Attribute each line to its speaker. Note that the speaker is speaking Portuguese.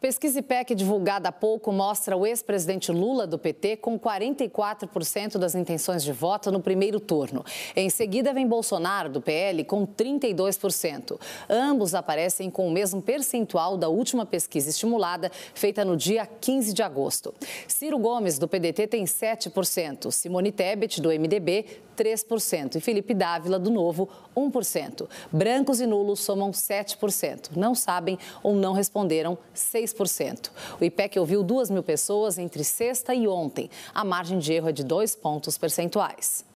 Speaker 1: Pesquisa IPEC divulgada há pouco mostra o ex-presidente Lula do PT com 44% das intenções de voto no primeiro turno. Em seguida vem Bolsonaro do PL com 32%. Ambos aparecem com o mesmo percentual da última pesquisa estimulada, feita no dia 15 de agosto. Ciro Gomes do PDT tem 7%, Simone Tebet do MDB 3%, e Felipe Dávila, do Novo, 1%. Brancos e nulos somam 7%, não sabem ou não responderam 6%. O IPEC ouviu 2 mil pessoas entre sexta e ontem. A margem de erro é de dois pontos percentuais.